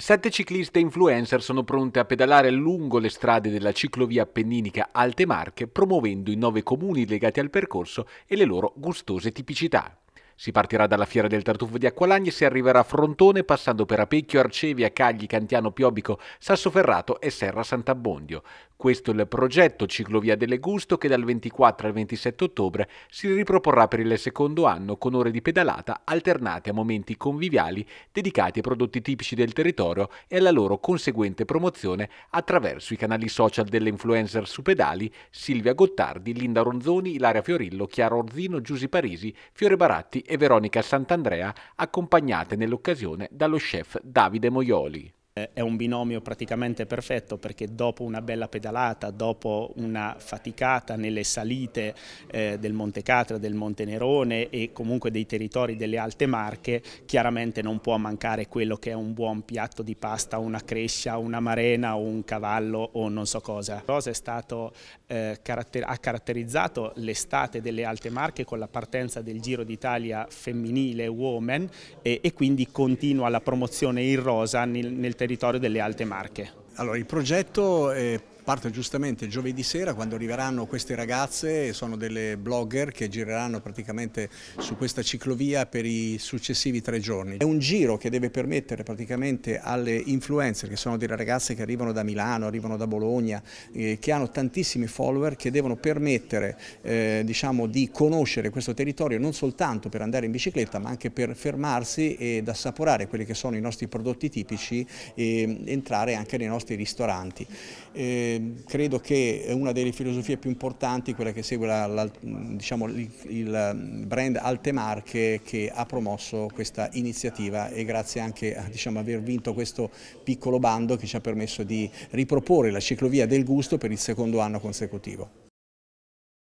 Sette cicliste influencer sono pronte a pedalare lungo le strade della ciclovia appenninica Alte Marche, promuovendo i nove comuni legati al percorso e le loro gustose tipicità. Si partirà dalla Fiera del Tartufo di Acqualagna e si arriverà a Frontone passando per Apecchio, Arcevia, Cagli, Cantiano Piobico, Sassoferrato e Serra Sant'Abbondio. Questo è il progetto Ciclovia delle Gusto che dal 24 al 27 ottobre si riproporrà per il secondo anno con ore di pedalata alternate a momenti conviviali dedicati ai prodotti tipici del territorio e alla loro conseguente promozione attraverso i canali social delle influencer su pedali Silvia Gottardi, Linda Ronzoni, Ilaria Fiorillo, Chiara Orzino, Giusi Parisi, Fiore Baratti e Veronica Sant'Andrea accompagnate nell'occasione dallo chef Davide Moioli. Eh, è un binomio praticamente perfetto perché dopo una bella pedalata, dopo una faticata nelle salite eh, del Monte Catra, del Monte Nerone e comunque dei territori delle Alte Marche, chiaramente non può mancare quello che è un buon piatto di pasta, una crescia, una marena o un cavallo o non so cosa. Rosa è stato, eh, caratter ha caratterizzato l'estate delle Alte Marche con la partenza del Giro d'Italia femminile Women e, e, quindi continua la promozione in rosa nel, nel territorio territorio delle Alte Marche. Allora, il progetto è parte giustamente giovedì sera quando arriveranno queste ragazze, sono delle blogger che gireranno praticamente su questa ciclovia per i successivi tre giorni. È un giro che deve permettere praticamente alle influencer, che sono delle ragazze che arrivano da Milano, arrivano da Bologna, eh, che hanno tantissimi follower, che devono permettere eh, diciamo, di conoscere questo territorio non soltanto per andare in bicicletta ma anche per fermarsi ed assaporare quelli che sono i nostri prodotti tipici e entrare anche nei nostri ristoranti. Eh, credo che una delle filosofie più importanti, quella che segue la, la, diciamo, il, il, mm, brand Altemarche che ha promosso questa iniziativa e grazie anche a diciamo, aver vinto questo piccolo bando che ci ha permesso di riproporre la ciclovia del gusto per il secondo anno consecutivo.